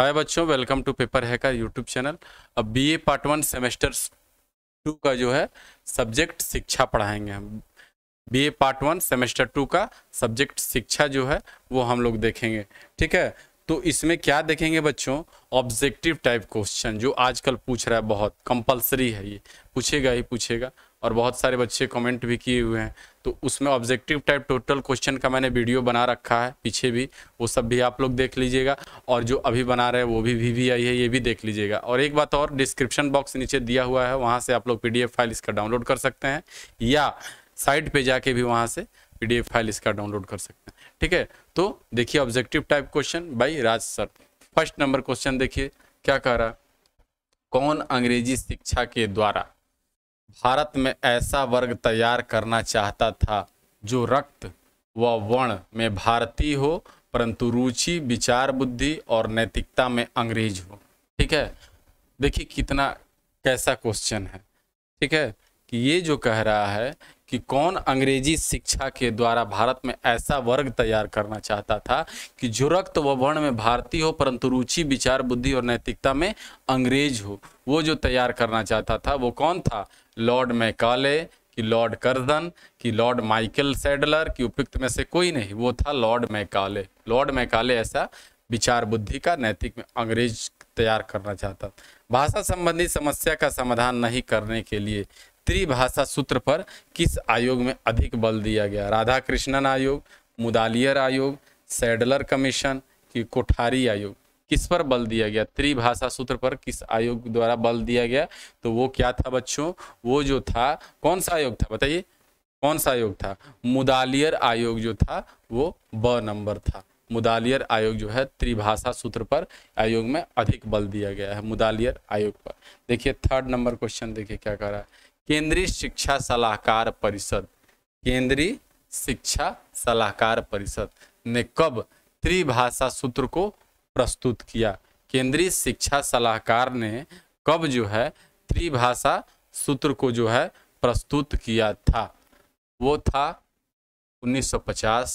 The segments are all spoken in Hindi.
हाय बच्चों वेलकम टू पेपर है का यूट्यूब चैनल अब BA part one semester two का जो है सब्जेक्ट शिक्षा पढ़ाएंगे हम BA part one semester two का सब्जेक्ट शिक्षा जो है वो हम लोग देखेंगे ठीक है तो इसमें क्या देखेंगे बच्चों ऑब्जेक्टिव टाइप क्वेश्चन जो आजकल पूछ रहा है बहुत कंपल्सरी है ये पूछेगा ही पूछेगा और बहुत सारे बच्चे कमेंट भी किए हुए हैं तो उसमें ऑब्जेक्टिव टाइप टोटल क्वेश्चन का मैंने वीडियो बना रखा है पीछे भी वो सब भी आप लोग देख लीजिएगा और जो अभी बना रहे हैं वो भी वी आई है ये भी देख लीजिएगा और एक बात और डिस्क्रिप्शन बॉक्स नीचे दिया हुआ है वहाँ से आप लोग पी फाइल इसका डाउनलोड कर सकते हैं या साइट पर जाके भी वहाँ से पी फाइल इसका डाउनलोड कर सकते हैं ठीक है तो देखिए objective type question by Raj sir first number question देखिए क्या कह रहा है कौन अंग्रेजी शिक्षा के द्वारा भारत में ऐसा वर्ग तैयार करना चाहता था जो रक्त व वर्ण में भारतीय हो परंतु रुचि विचार बुद्धि और नैतिकता में अंग्रेज हो ठीक है देखिए कितना कैसा क्वेश्चन है ठीक है कि ये जो कह रहा है कि कौन अंग्रेजी शिक्षा के द्वारा भारत में ऐसा वर्ग तैयार करना चाहता था कि जो रक्त व वर्ण में भारतीय हो परंतु रुचि विचार बुद्धि और नैतिकता में अंग्रेज हो वो जो तैयार करना चाहता था वो कौन था लॉर्ड मैकाले कि लॉर्ड कर्जन कि लॉर्ड माइकल सैडलर कि उपयुक्त में से कोई नहीं वो था लॉर्ड मैकाले लॉर्ड मैकाले ऐसा विचार बुद्धि का नैतिक में अंग्रेज तैयार करना चाहता भाषा संबंधी समस्या का समाधान नहीं करने के लिए त्रिभाषा सूत्र पर किस आयोग में अधिक बल दिया गया राधा कृष्णन आयोग मुदालियर आयोग सेडलर कमीशन कि कोठारी आयोग किस पर बल दिया गया त्रिभाषा सूत्र पर किस आयोग द्वारा बल दिया गया तो वो क्या था बच्चों वो जो था कौन सा आयोग था बताइए कौन सा आयोग था मुदालियर आयोग जो था वो ब नंबर था मुदालियर आयोग जो है त्रिभाषा सूत्र पर आयोग में अधिक बल दिया गया है मुदालियर आयोग पर देखिए थर्ड नंबर क्वेश्चन देखिए क्या कह रहा है केंद्रीय शिक्षा सलाहकार परिषद केंद्रीय शिक्षा सलाहकार परिषद ने कब त्रिभाषा सूत्र को प्रस्तुत किया केंद्रीय शिक्षा सलाहकार ने कब जो है त्रिभाषा सूत्र को जो है प्रस्तुत किया था वो था 1950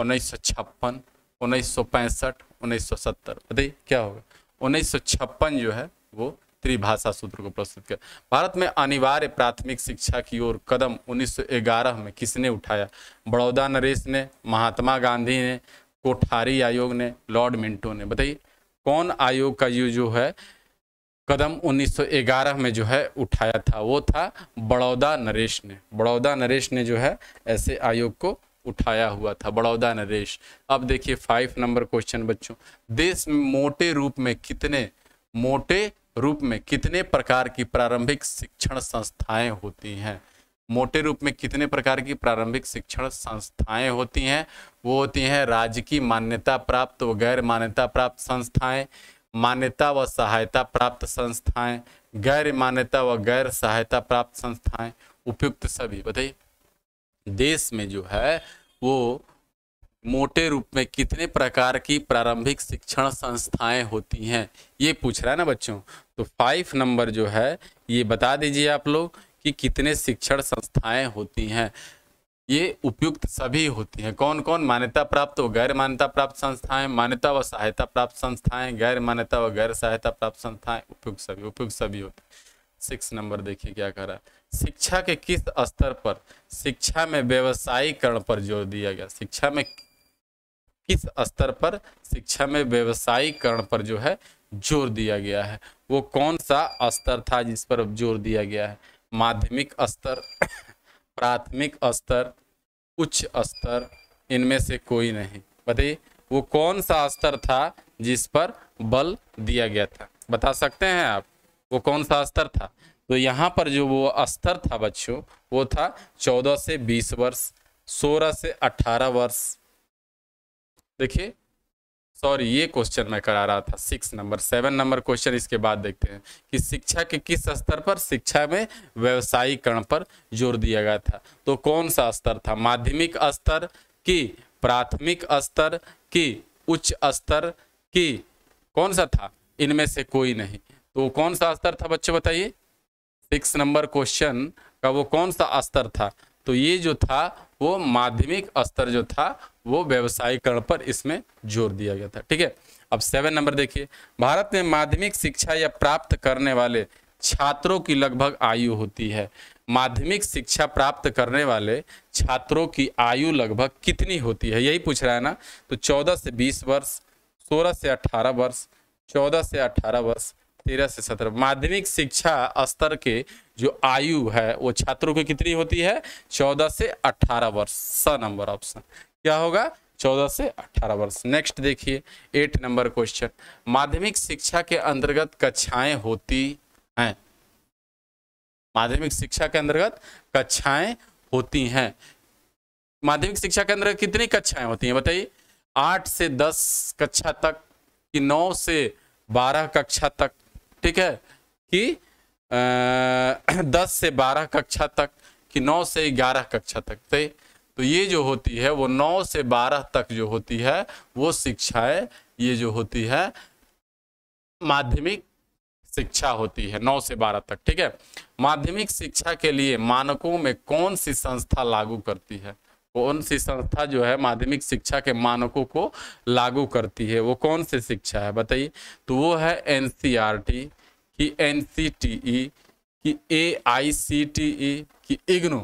उन्नीस सौ 1970 बताइए क्या होगा उन्नीस जो है वो त्रिभाषा सूत्र को प्रस्तुत किया भारत में अनिवार्य प्राथमिक शिक्षा की ओर कदम 1911 में किसने उठाया बड़ौदा नरेश ने महात्मा गांधी ने कोठारी आयोग ने लॉर्ड मिंटो ने बताइए कौन आयोग का ये जो है कदम 1911 में जो है उठाया था वो था बड़ौदा नरेश ने बड़ौदा नरेश ने जो है ऐसे आयोग को उठाया हुआ था बड़ौदा नरेश अब देखिए फाइव नंबर क्वेश्चन बच्चों देश में मोटे रूप में कितने मोटे रूप में कितने प्रकार की प्रारंभिक शिक्षण संस्थाएं होती हैं मोटे रूप में कितने प्रकार की प्रारंभिक शिक्षण संस्थाएं होती हैं वो होती हैं राज्य की मान्यता प्राप्त व गैर मान्यता प्राप्त संस्थाएं मान्यता व सहायता प्राप्त संस्थाएं गैर मान्यता व गैर सहायता प्राप्त संस्थाएं उपयुक्त सभी बताइए देश में जो है वो मोटे रूप में कितने प्रकार की प्रारंभिक शिक्षण संस्थाएं होती हैं ये पूछ रहा है ना बच्चों तो फाइव नंबर जो है ये बता दीजिए आप लोग कि कितने शिक्षण संस्थाएं होती हैं ये उपयुक्त सभी होती हैं कौन कौन मान्यता प्राप्त व गैर मान्यता प्राप्त संस्थाएं मान्यता व सहायता प्राप्त संस्थाएं गैर मान्यता व गैर सहायता प्राप्त संस्थाएं उपयुक्त सभी उपयुक्त सभी होती सिक्स नंबर देखिए क्या कह रहा है शिक्षा के किस स्तर पर शिक्षा में व्यवसायीकरण पर जोर दिया गया शिक्षा में किस स्तर पर शिक्षा में व्यवसायीकरण पर जो है जोर दिया गया है वो कौन सा स्तर था जिस पर जोर दिया गया है माध्यमिक स्तर प्राथमिक स्तर उच्च स्तर इनमें से कोई नहीं बताइए वो कौन सा स्तर था जिस पर बल दिया गया था बता सकते हैं आप वो कौन सा स्तर था तो यहाँ पर जो वो स्तर था बच्चों वो था चौदह से बीस वर्ष सोलह से अठारह वर्ष देखिए सॉरी ये क्वेश्चन मैं करा रहा था six number seven number question इसके बाद देखते हैं कि शिक्षा के किस स्तर पर शिक्षा में व्यवसायीकरण पर जोर दिया गया था तो कौन सा स्तर था माध्यमिक स्तर की प्राथमिक स्तर की उच्च स्तर की कौन सा था इनमें से कोई नहीं तो कौन सा स्तर था बच्चों बताइए सिक्स नंबर क्वेश्चन का वो कौन सा स्तर था तो ये जो था वो माध्यमिक स्तर जो था वो व्यवसायीकरण पर इसमें जोर दिया गया था ठीक है अब सेवन नंबर देखिए भारत में माध्यमिक शिक्षा या प्राप्त करने वाले छात्रों की लगभग आयु होती है माध्यमिक शिक्षा प्राप्त करने वाले छात्रों की आयु लगभग कितनी होती है यही पूछ रहा है ना तो 14 से 20 वर्ष 16 से 18 वर्ष 14 से 18 वर्ष तेरह से सत्रह माध्यमिक शिक्षा स्तर के जो आयु है वो छात्रों की कितनी होती है चौदह से अठारह वर्ष स नंबर ऑप्शन क्या होगा चौदह से अठारह वर्ष नेक्स्ट देखिए एट नंबर क्वेश्चन माध्यमिक शिक्षा के अंतर्गत कक्षाएं होती हैं माध्यमिक शिक्षा के अंतर्गत कक्षाएं होती हैं माध्यमिक शिक्षा के अंतर्गत कितनी कक्षाएं होती हैं बताइए आठ से दस कक्षा तक कि नौ से बारह कक्षा तक ठीक है कि आ, दस से बारह कक्षा तक कि नौ से ग्यारह कक्षा तक थे तो, तो ये जो होती है वो नौ से बारह तक जो होती है वो शिक्षाएं ये जो होती है माध्यमिक शिक्षा होती है नौ से बारह तक ठीक है माध्यमिक शिक्षा के लिए मानकों में कौन सी संस्था लागू करती है कौन सी संस्था जो है माध्यमिक शिक्षा के मानकों को लागू करती है वो कौन सी शिक्षा है बताइए तो वो है एन सी आर टी की एन सी टी ई की A I C T E की इग्नू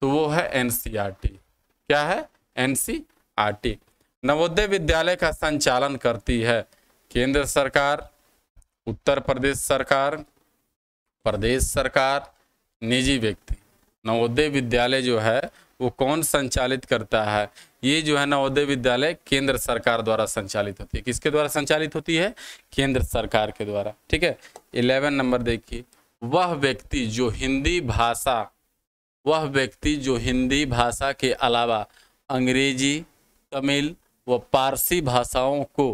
तो वो है एन सी आर टी क्या है N C R T Navodaya Vidyalaya का संचालन करती है केंद्र सरकार उत्तर प्रदेश सरकार प्रदेश सरकार निजी व्यक्ति नवोदय विद्यालय जो है वो कौन संचालित करता है ये जो है नवोदय विद्यालय केंद्र सरकार द्वारा संचालित होती है किसके द्वारा संचालित होती है केंद्र सरकार के द्वारा ठीक है इलेवन नंबर देखिए वह व्यक्ति जो हिंदी भाषा वह व्यक्ति जो हिंदी भाषा के अलावा अंग्रेजी तमिल व पारसी भाषाओं को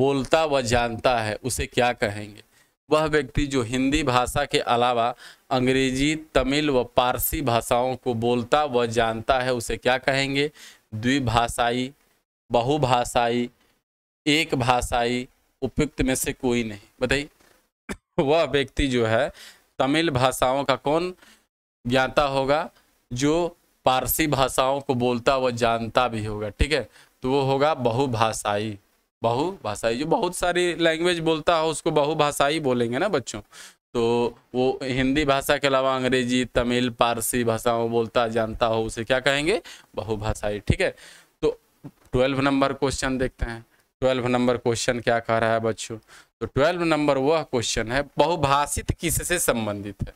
बोलता व जानता है उसे क्या कहेंगे वह व्यक्ति जो हिंदी भाषा के अलावा अंग्रेजी तमिल व पारसी भाषाओं को बोलता व जानता है उसे क्या कहेंगे द्विभाषाई बहुभाषाई एक भाषाई उपयुक्त में से कोई नहीं बताइए वह व्यक्ति जो है तमिल भाषाओं का कौन ज्ञाता होगा जो पारसी भाषाओं को बोलता व जानता भी होगा ठीक है तो वो होगा बहुभाषाई बहुभाषाई जो बहुत सारी लैंग्वेज बोलता हो उसको बहुभाषाई बोलेंगे ना बच्चों तो वो हिंदी भाषा के अलावा अंग्रेजी तमिल पारसी भाषाओं बोलता जानता हो उसे क्या कहेंगे बहुभाषाई ठीक है तो ट्वेल्व नंबर क्वेश्चन देखते हैं ट्वेल्व नंबर क्वेश्चन क्या कह रहा है बच्चों तो ट्वेल्व नंबर वह क्वेश्चन है बहुभाषित किससे संबंधित है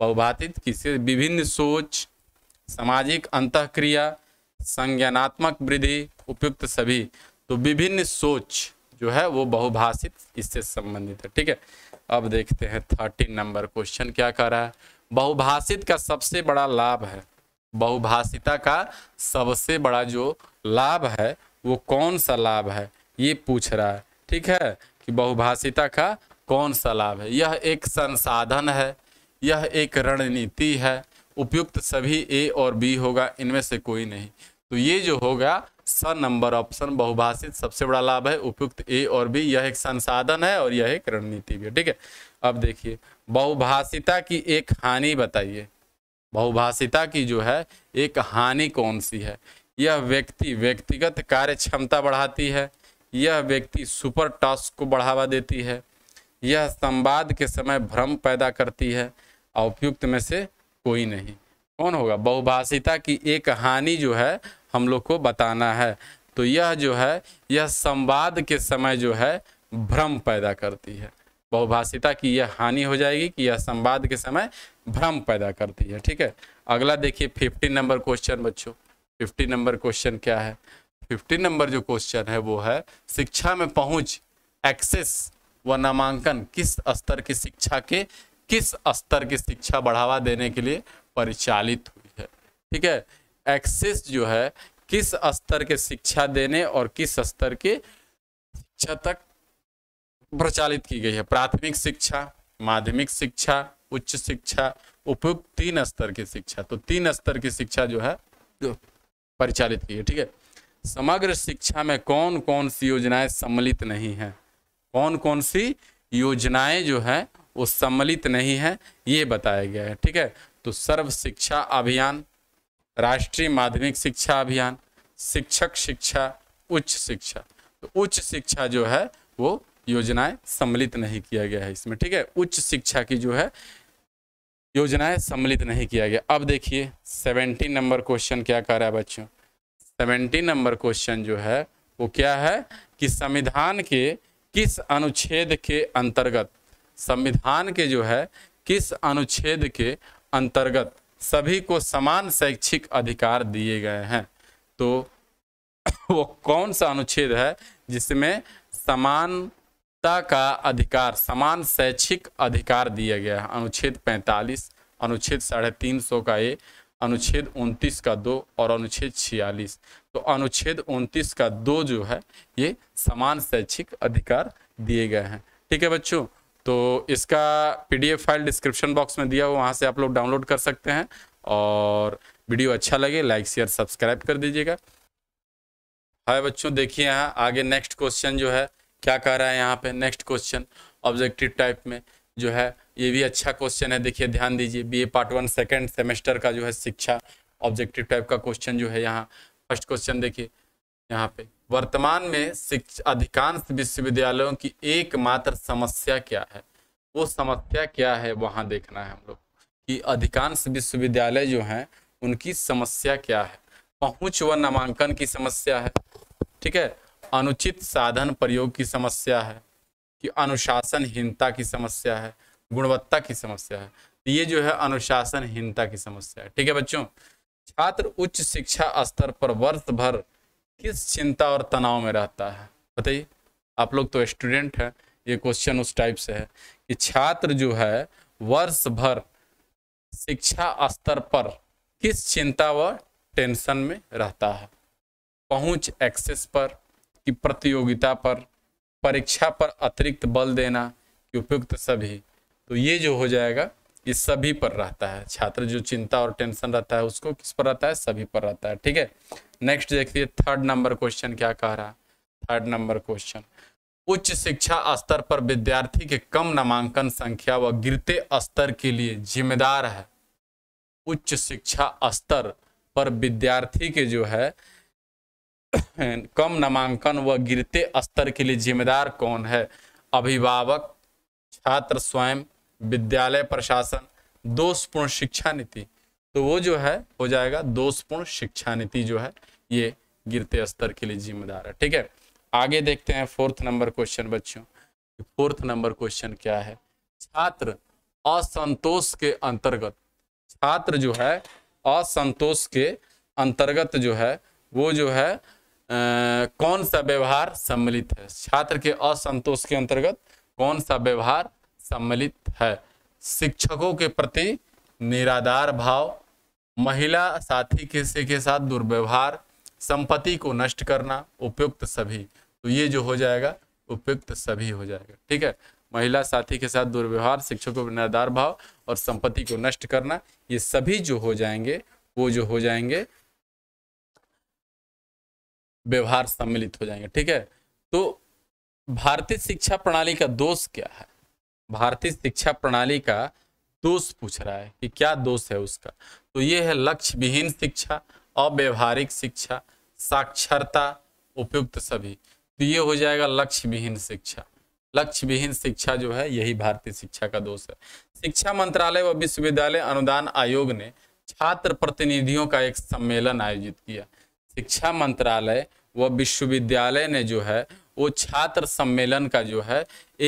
बहुभाषित किससे विभिन्न सोच सामाजिक अंतक्रिया संज्ञानात्मक वृद्धि उपयुक्त सभी तो विभिन्न सोच जो है वो बहुभाषित इससे संबंधित है ठीक है अब देखते हैं थर्टीन नंबर क्वेश्चन क्या कर रहा है बहुभाषित का सबसे बड़ा लाभ है बहुभाषिता का सबसे बड़ा जो लाभ है वो कौन सा लाभ है ये पूछ रहा है ठीक है कि बहुभाषिता का कौन सा लाभ है यह एक संसाधन है यह एक रणनीति है उपयुक्त सभी ए और बी होगा इनमें से कोई नहीं तो ये जो होगा स नंबर ऑप्शन बहुभाषित सबसे बड़ा लाभ है उपयुक्त ए और बी यह एक संसाधन है और यह एक रणनीति भी है ठीक है अब देखिए बहुभाषिता की एक हानि बताइए बहुभाषिता की जो है एक हानि कौन सी है यह व्यक्ति व्यक्तिगत कार्य क्षमता बढ़ाती है यह व्यक्ति सुपर टास्क को बढ़ावा देती है यह संवाद के समय भ्रम पैदा करती है और उपयुक्त में से कोई नहीं कौन होगा बहुभाषिता की एक हानि जो है हम लोग को बताना है तो यह जो है यह संवाद के समय जो है भ्रम पैदा करती है बहुभाषिता की यह हानि हो जाएगी कि यह संवाद के समय भ्रम पैदा करती है ठीक है अगला देखिए फिफ्टी नंबर क्वेश्चन बच्चों फिफ्टी नंबर क्वेश्चन क्या है फिफ्टी नंबर जो क्वेश्चन है वो है शिक्षा में पहुंच एक्सेस व नामांकन किस स्तर की शिक्षा के किस स्तर की शिक्षा बढ़ावा देने के लिए परिचालित हुई है ठीक है एक्सेस जो है किस स्तर के शिक्षा देने और किस स्तर के शिक्षा तक प्रचालित की गई है प्राथमिक शिक्षा माध्यमिक शिक्षा उच्च शिक्षा उपयुक्त तीन स्तर की शिक्षा तो तीन स्तर की शिक्षा जो है जो परिचालित की है ठीक है समग्र शिक्षा में कौन कौन सी योजनाएं सम्मिलित नहीं है कौन कौन सी योजनाएं जो है वो सम्मिलित नहीं है ये बताया गया है ठीक है तो सर्व शिक्षा अभियान राष्ट्रीय माध्यमिक शिक्षा अभियान शिक्षक शिक्षा उच्च शिक्षा तो उच्च शिक्षा जो है वो योजनाएं सम्मिलित नहीं किया गया है इसमें ठीक है उच्च शिक्षा की जो है योजनाएं सम्मिलित नहीं किया गया अब देखिए सेवेंटीन नंबर क्वेश्चन क्या कर रहा है बच्चों सेवेंटीन नंबर क्वेश्चन जो है वो क्या है कि संविधान के किस अनुच्छेद के अंतर्गत संविधान के जो है किस अनुच्छेद के अंतर्गत सभी को समान शैक्षिक अधिकार दिए गए हैं तो वो कौन सा अनुच्छेद है जिसमें समानता का अधिकार समान शैक्षिक अधिकार दिया गया है अनुच्छेद 45 अनुच्छेद साढ़े तीन सौ का ए अनुच्छेद 29 का दो और अनुच्छेद 46 तो अनुच्छेद 29 का दो जो है ये समान शैक्षिक अधिकार दिए गए हैं ठीक है बच्चों तो इसका पीडीएफ फाइल डिस्क्रिप्शन बॉक्स में दिया हो वहाँ से आप लोग डाउनलोड कर सकते हैं और वीडियो अच्छा लगे लाइक शेयर सब्सक्राइब कर दीजिएगा हाय बच्चों देखिए यहाँ आगे नेक्स्ट क्वेश्चन जो है क्या कह रहा है यहाँ पे नेक्स्ट क्वेश्चन ऑब्जेक्टिव टाइप में जो है ये भी अच्छा क्वेश्चन है देखिए ध्यान दीजिए BA part one second semester का जो है शिक्षा ऑब्जेक्टिव टाइप का क्वेश्चन जो है यहाँ फर्स्ट क्वेश्चन देखिए यहाँ पे वर्तमान में शिक्षा अधिकांश विश्वविद्यालयों की एकमात्र समस्या क्या है वो समस्या क्या है वहाँ देखना है हम लोग कि अधिकांश विश्वविद्यालय जो हैं उनकी समस्या क्या है पहुँच व नामांकन की समस्या है ठीक है अनुचित साधन प्रयोग की समस्या है कि अनुशासनहीनता की समस्या है गुणवत्ता की समस्या है तो ये जो है अनुशासनहीनता की समस्या है ठीक है बच्चों छात्र उच्च शिक्षा स्तर पर वर्ष भर किस चिंता और तनाव में रहता है बताइए आप लोग तो स्टूडेंट हैं ये क्वेश्चन उस टाइप से है कि छात्र जो है वर्ष भर शिक्षा स्तर पर किस चिंता व टेंशन में रहता है पहुंच एक्सेस पर कि प्रतियोगिता पर परीक्षा पर अतिरिक्त बल देना कि उपयुक्त सभी तो ये जो हो जाएगा ये सभी पर रहता है छात्र जो चिंता और टेंशन रहता है उसको किस पर रहता है सभी पर रहता है ठीक है नेक्स्ट देखिए थर्ड नंबर क्वेश्चन क्या कह रहा है थर्ड नंबर क्वेश्चन उच्च शिक्षा स्तर पर विद्यार्थी के कम नामांकन संख्या व गिरते स्तर के लिए जिम्मेदार है उच्च शिक्षा स्तर पर विद्यार्थी के जो है कम नामांकन व गिरते स्तर के लिए जिम्मेदार कौन है अभिभावक छात्र स्वयं विद्यालय प्रशासन दोषपूर्ण शिक्षा नीति तो वो जो है हो जाएगा दोषपूर्ण शिक्षा नीति जो है ये गिरते स्तर के लिए जिम्मेदार है ठीक है आगे देखते हैं फोर्थ नंबर क्वेश्चन बच्चों फोर्थ नंबर क्वेश्चन क्या है छात्र असंतोष के अंतर्गत छात्र जो है असंतोष के अंतर्गत जो है वो जो है आ, कौन सा व्यवहार सम्मिलित है छात्र के असंतोष के अंतर्गत कौन सा व्यवहार सम्मिलित है शिक्षकों के प्रति निराधार भाव महिला साथी के के साथ दुर्व्यवहार संपत्ति को नष्ट करना उपयुक्त सभी तो ये जो हो जाएगा उपयुक्त सभी हो जाएगा ठीक है महिला साथी के साथ दुर्व्यवहार शिक्षकों पर निराधार भाव और संपत्ति को नष्ट करना ये सभी जो हो जाएंगे वो जो हो जाएंगे व्यवहार सम्मिलित हो जाएंगे ठीक है तो भारतीय शिक्षा प्रणाली का दोष क्या है भारतीय शिक्षा प्रणाली का दोष पूछ रहा है कि क्या दोष है उसका तो ये है लक्ष्य विहीन शिक्षा अव्यवहारिक शिक्षा साक्षरता उपयुक्त सभी तो ये हो जाएगा लक्ष्य विहीन शिक्षा लक्ष्य विहीन शिक्षा जो है यही भारतीय शिक्षा का दोष है शिक्षा मंत्रालय व विश्वविद्यालय अनुदान आयोग ने छात्र प्रतिनिधियों का एक सम्मेलन आयोजित किया शिक्षा मंत्रालय व विश्वविद्यालय ने जो है वो छात्र सम्मेलन का जो है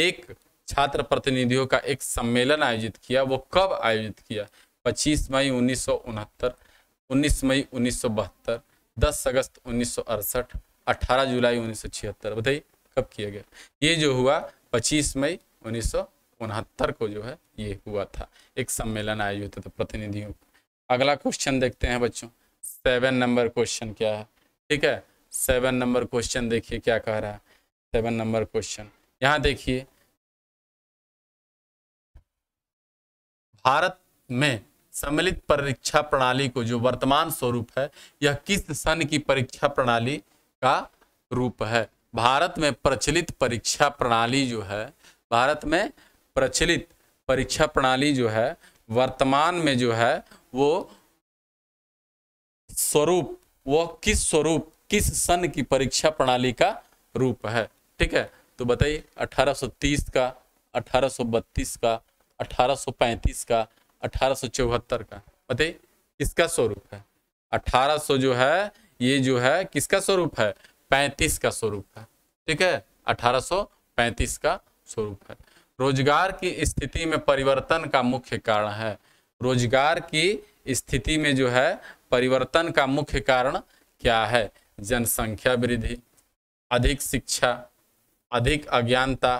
एक छात्र प्रतिनिधियों का एक सम्मेलन आयोजित किया वो कब आयोजित किया 25 मई उन्नीस 19 मई बहत्तर 10 अगस्त अड़सठ 18 जुलाई छिहत्तर बताइए कब किया गया ये जो हुआ 25 मई उन्नीस को जो है ये हुआ था एक सम्मेलन आयोजित था प्रतिनिधियों अगला क्वेश्चन देखते हैं बच्चों सेवन नंबर क्वेश्चन क्या है ठीक है सेवन नंबर क्वेश्चन देखिए क्या कह रहा है सेवन नंबर क्वेश्चन यहाँ देखिए भारत में सम्मिलित परीक्षा प्रणाली को जो वर्तमान स्वरूप है यह किस सन की परीक्षा प्रणाली का रूप है भारत में प्रचलित परीक्षा प्रणाली जो है भारत में प्रचलित परीक्षा प्रणाली जो है वर्तमान में जो है वो स्वरूप वो किस स्वरूप किस सन की परीक्षा प्रणाली का रूप है ठीक है तो बताइए 1830 का 1832 का 1835 का अठारह का बताइए किसका स्वरूप है 1800 जो है ये जो है किसका स्वरूप है 35 का स्वरूप है ठीक है 1835 का स्वरूप है रोजगार की स्थिति में परिवर्तन का मुख्य कारण है रोजगार की स्थिति में जो है परिवर्तन का मुख्य कारण क्या है जनसंख्या वृद्धि अधिक शिक्षा अधिक अज्ञानता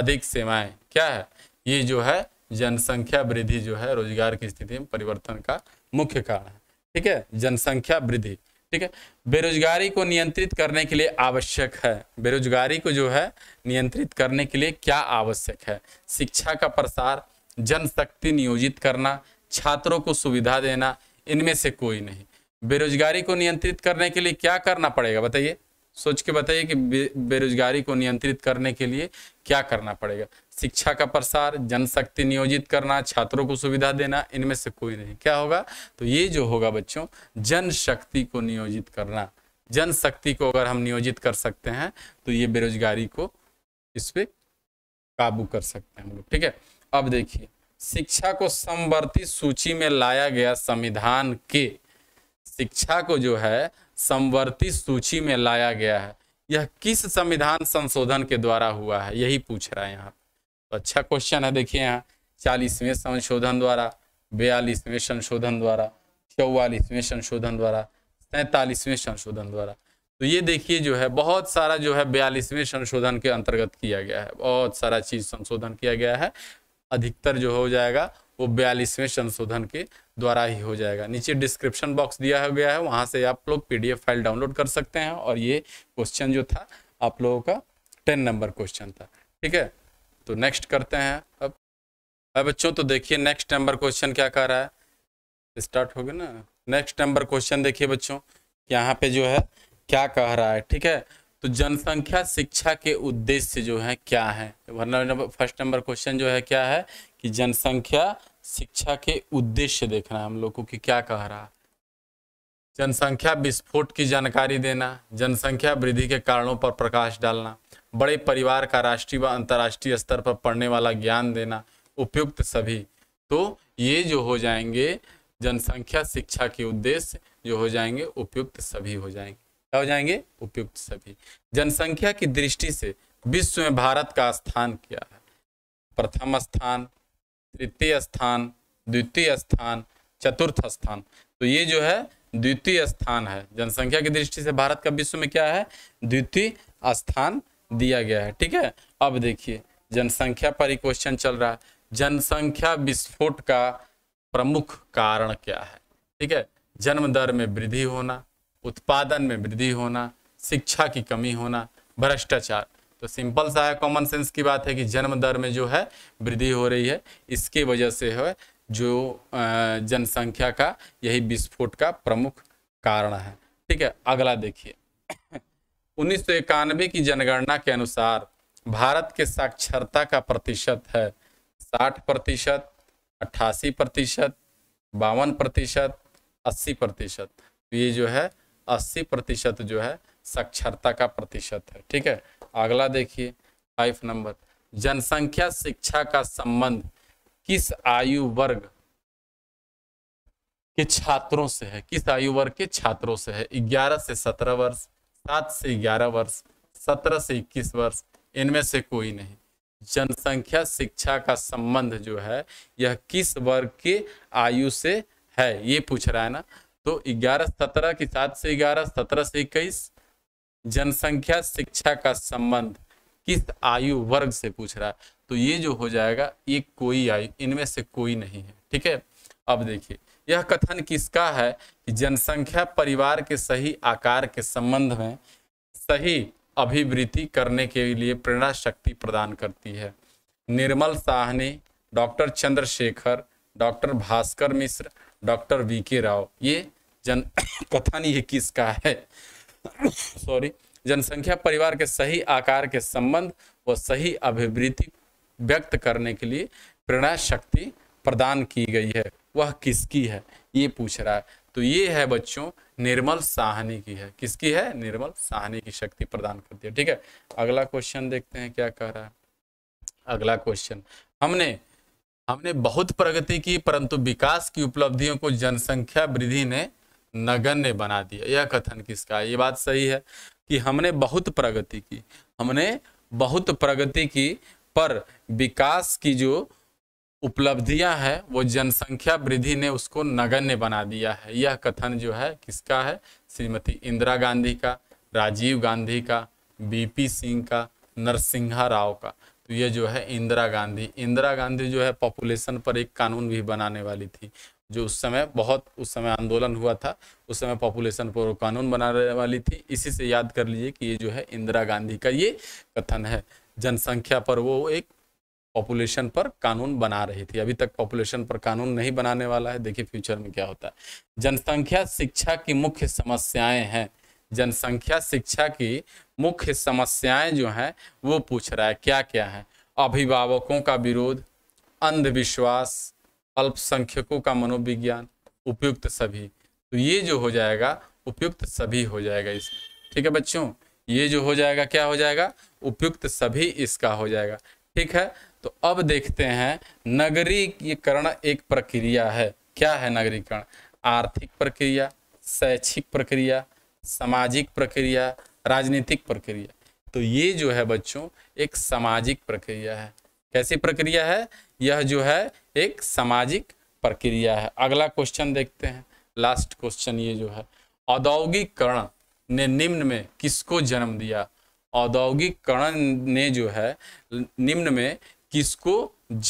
अधिक सेवाएं क्या है ये जो है जनसंख्या वृद्धि जो है रोजगार की स्थिति में परिवर्तन का मुख्य कारण है ठीक है जनसंख्या वृद्धि ठीक है बेरोजगारी को नियंत्रित करने के लिए आवश्यक है बेरोजगारी को जो है नियंत्रित करने के लिए क्या आवश्यक है शिक्षा का प्रसार जनशक्ति नियोजित करना छात्रों को सुविधा देना इनमें से कोई नहीं बेरोजगारी को नियंत्रित करने के लिए क्या करना पड़ेगा बताइए सोच के बताइए कि बेरोजगारी को नियंत्रित करने के लिए क्या करना पड़ेगा शिक्षा का प्रसार जनशक्ति नियोजित करना छात्रों को सुविधा देना इनमें से कोई नहीं क्या होगा तो ये जो होगा बच्चों जनशक्ति को नियोजित करना जनशक्ति को अगर हम नियोजित कर सकते हैं तो ये बेरोजगारी को इस पर काबू कर सकते हैं हम लोग ठीक है अब देखिए शिक्षा को समवर्ती सूची में लाया गया संविधान के शिक्षा को जो है संवर्ती सूची में लाया गया है यह किस संविधान संशोधन के द्वारा हुआ है यही पूछ रहा है यहाँ तो अच्छा क्वेश्चन है देखिए यहाँ चालीसवें संशोधन द्वारा बयालीसवें संशोधन द्वारा चौवालीसवें संशोधन द्वारा सैतालीसवें संशोधन द्वारा तो ये देखिए जो है बहुत सारा जो है बयालीसवें संशोधन के अंतर्गत किया गया है बहुत सारा चीज संशोधन किया गया है अधिकतर जो हो जाएगा वो बयालीसवें संशोधन के द्वारा ही हो जाएगा नीचे डिस्क्रिप्शन बॉक्स दिया हो गया है वहाँ से आप लोग पीडीएफ फाइल डाउनलोड कर सकते हैं और ये क्वेश्चन जो था आप लोगों का टेन नंबर क्वेश्चन था ठीक है तो नेक्स्ट करते हैं अब अब बच्चों तो देखिए नेक्स्ट नंबर क्वेश्चन क्या कह रहा है स्टार्ट हो गया ना नेक्स्ट नंबर क्वेश्चन देखिए बच्चों यहाँ पे जो है क्या कह रहा है ठीक है तो जनसंख्या शिक्षा के उद्देश्य जो है क्या है फर्स्ट नंबर क्वेश्चन जो है क्या है कि जनसंख्या शिक्षा के उद्देश्य देखना हम लोग को कि क्या कह रहा जनसंख्या विस्फोट की जानकारी देना जनसंख्या वृद्धि के कारणों पर प्रकाश डालना बड़े परिवार का राष्ट्रीय व अंतर्राष्ट्रीय स्तर पर पढ़ने वाला ज्ञान देना उपयुक्त सभी तो ये जो हो जाएंगे जनसंख्या शिक्षा के उद्देश्य जो हो जाएंगे उपयुक्त सभी हो जाएंगे क्या हो जाएंगे उपयुक्त सभी जनसंख्या की दृष्टि से विश्व में भारत का स्थान क्या है प्रथम स्थान तृतीय स्थान द्वितीय स्थान चतुर्थ स्थान तो ये जो है द्वितीय स्थान है जनसंख्या की दृष्टि से भारत का विश्व में क्या है द्वितीय स्थान दिया गया है ठीक है अब देखिए जनसंख्या पर ही क्वेश्चन चल रहा है जनसंख्या विस्फोट का प्रमुख कारण क्या है ठीक है जन्म दर में वृद्धि होना उत्पादन में वृद्धि होना शिक्षा की कमी होना भ्रष्टाचार तो सिंपल सा है कॉमन सेंस की बात है कि जन्म दर में जो है वृद्धि हो रही है इसके वजह से है जो जनसंख्या का यही विस्फोट का प्रमुख कारण है ठीक है अगला देखिए उन्नीस सौ की जनगणना के अनुसार भारत के साक्षरता का प्रतिशत है साठ प्रतिशत अट्ठासी प्रतिशत बावन प्रतिशत अस्सी प्रतिशत तो ये जो है अस्सी प्रतिशत जो है साक्षरता का प्रतिशत है ठीक है अगला देखिए फाइव नंबर जनसंख्या शिक्षा का संबंध किस आयु वर्ग के छात्रों से है किस आयु वर्ग के छात्रों से है ग्यारह से सत्रह वर्ष सात से ग्यारह वर्ष सत्रह से इक्कीस वर्ष इनमें से कोई नहीं जनसंख्या शिक्षा का संबंध जो है यह किस वर्ग के आयु से है ये पूछ रहा है ना तो ग्यारह सत्रह की सात से ग्यारह सत्रह से इक्कीस जनसंख्या शिक्षा का संबंध किस आयु वर्ग से पूछ रहा है तो ये जो हो जाएगा ये कोई आयु इनमें से कोई नहीं है ठीक है अब देखिए यह कथन किसका है कि जनसंख्या परिवार के सही आकार के संबंध में सही अभिवृत्ति करने के लिए प्रेरणा शक्ति प्रदान करती है Nirmal Sahni doctor Chandrashekhar doctor Bhaskar Mishra doctor V K Rao ये जन पता नहीं ये किसका है सॉरी जनसंख्या परिवार के सही आकार के संबंध व सही अभिवृत्ति व्यक्त करने के लिए प्रेरणा शक्ति प्रदान की गई है वह किसकी है ये पूछ रहा है तो ये है बच्चों निर्मल साहनी की है किसकी है निर्मल साहनी की शक्ति प्रदान करती है ठीक है अगला क्वेश्चन देखते हैं क्या कह रहा है अगला क्वेश्चन हमने हमने बहुत प्रगति की परंतु विकास की उपलब्धियों को जनसंख्या वृद्धि ने नगण्य बना दिया यह कथन किसका ये बात सही है कि हमने बहुत प्रगति की हमने बहुत प्रगति की पर विकास की जो उपलब्धियां हैं वो जनसंख्या वृद्धि ने उसको नगण्य बना दिया है यह कथन जो है किसका है श्रीमती इंदिरा गांधी का राजीव गांधी का बीपी सिंह का नरसिंहा राव का तो ये जो है इंदिरा गांधी इंदिरा गांधी जो है पॉपुलेशन पर एक कानून भी बनाने वाली थी जो उस समय बहुत उस समय आंदोलन हुआ था उस समय पॉपुलेशन पर कानून बनाने वाली थी इसी से याद कर लीजिए कि ये जो है इंदिरा गांधी का ये कथन है जनसंख्या पर वो एक पॉपुलेशन पर कानून बना रही थी अभी तक पॉपुलेशन पर कानून नहीं बनाने वाला है देखिए फ्यूचर में क्या होता है जनसंख्या शिक्षा की मुख्य समस्याएं हैं जनसंख्या शिक्षा की मुख्य समस्याएं जो हैं वो पूछ रहा है क्या क्या है अभिभावकों का विरोध अंधविश्वास अल्पसंख्यकों का मनोविज्ञान उपयुक्त सभी तो ये जो हो जाएगा उपयुक्त सभी हो जाएगा इसमें ठीक है बच्चों ये जो हो जाएगा क्या हो जाएगा उपयुक्त सभी इसका हो जाएगा ठीक है तो अब देखते हैं नगरीकरण एक प्रक्रिया है क्या है नगरीकरण आर्थिक प्रक्रिया शैक्षिक प्रक्रिया सामाजिक प्रक्रिया राजनीतिक प्रक्रिया तो ये जो है बच्चों एक सामाजिक प्रक्रिया है कैसी प्रक्रिया है यह जो है एक सामाजिक प्रक्रिया है अगला क्वेश्चन देखते हैं लास्ट क्वेश्चन ये जो है औद्योगिकरण ने निम्न में किसको जन्म दिया औद्योगिकरण ने जो है निम्न में किसको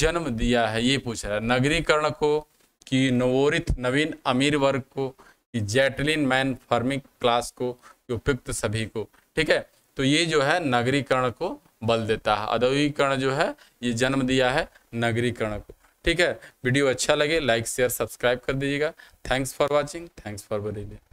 जन्म दिया है ये पूछ रहा है नगरीकरण को कि नवोरित नवीन अमीर वर्ग को कि जैटलिन मैन फार्मिंग क्लास को कि उपयुक्त सभी को ठीक है तो ये जो है नगरीकरण को बल देता है औद्योगिकरण जो है ये जन्म दिया है नगरीकरण को ठीक है वीडियो अच्छा लगे लाइक शेयर सब्सक्राइब कर दीजिएगा thanks for watching thanks for Bareilly